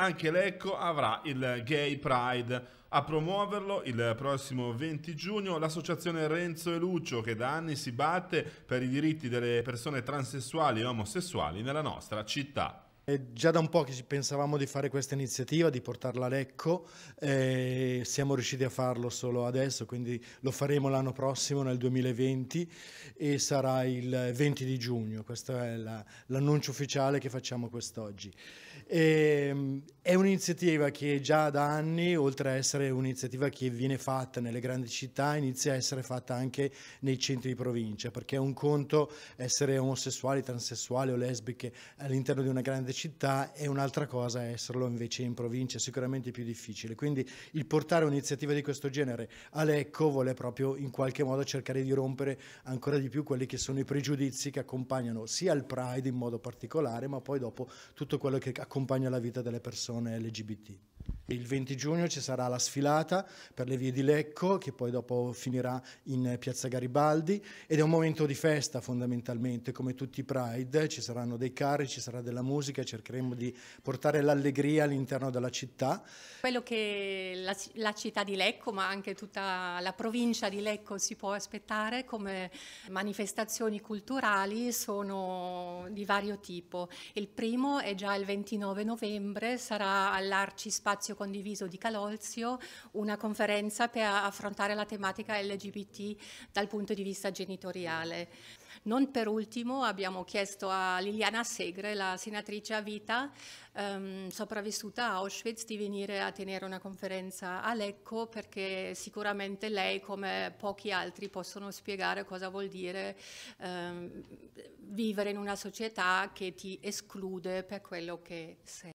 anche Lecco avrà il Gay Pride. A promuoverlo il prossimo 20 giugno l'associazione Renzo e Lucio che da anni si batte per i diritti delle persone transessuali e omosessuali nella nostra città. È già da un po' che ci pensavamo di fare questa iniziativa, di portarla a Lecco, eh, siamo riusciti a farlo solo adesso, quindi lo faremo l'anno prossimo, nel 2020, e sarà il 20 di giugno, questo è l'annuncio la, ufficiale che facciamo quest'oggi. Ehm, è un'iniziativa che già da anni, oltre a essere un'iniziativa che viene fatta nelle grandi città, inizia a essere fatta anche nei centri di provincia, perché è un conto essere omosessuali, transessuali o lesbiche all'interno di una grande città e un'altra cosa esserlo invece in provincia, sicuramente più difficile. Quindi il portare un'iniziativa di questo genere a Lecco vuole proprio in qualche modo cercare di rompere ancora di più quelli che sono i pregiudizi che accompagnano sia il Pride in modo particolare, ma poi dopo tutto quello che accompagna la vita delle persone persone LGBT. Il 20 giugno ci sarà la sfilata per le vie di Lecco che poi dopo finirà in Piazza Garibaldi ed è un momento di festa fondamentalmente come tutti i Pride, ci saranno dei carri, ci sarà della musica, cercheremo di portare l'allegria all'interno della città. Quello che la, la città di Lecco ma anche tutta la provincia di Lecco si può aspettare come manifestazioni culturali sono di vario tipo. Il primo è già il 29 novembre, sarà all'Arci Spazio condiviso di Calolzio una conferenza per affrontare la tematica LGBT dal punto di vista genitoriale. Non per ultimo abbiamo chiesto a Liliana Segre, la senatrice a vita ehm, sopravvissuta a Auschwitz, di venire a tenere una conferenza a Lecco perché sicuramente lei, come pochi altri, possono spiegare cosa vuol dire ehm, vivere in una società che ti esclude per quello che sei.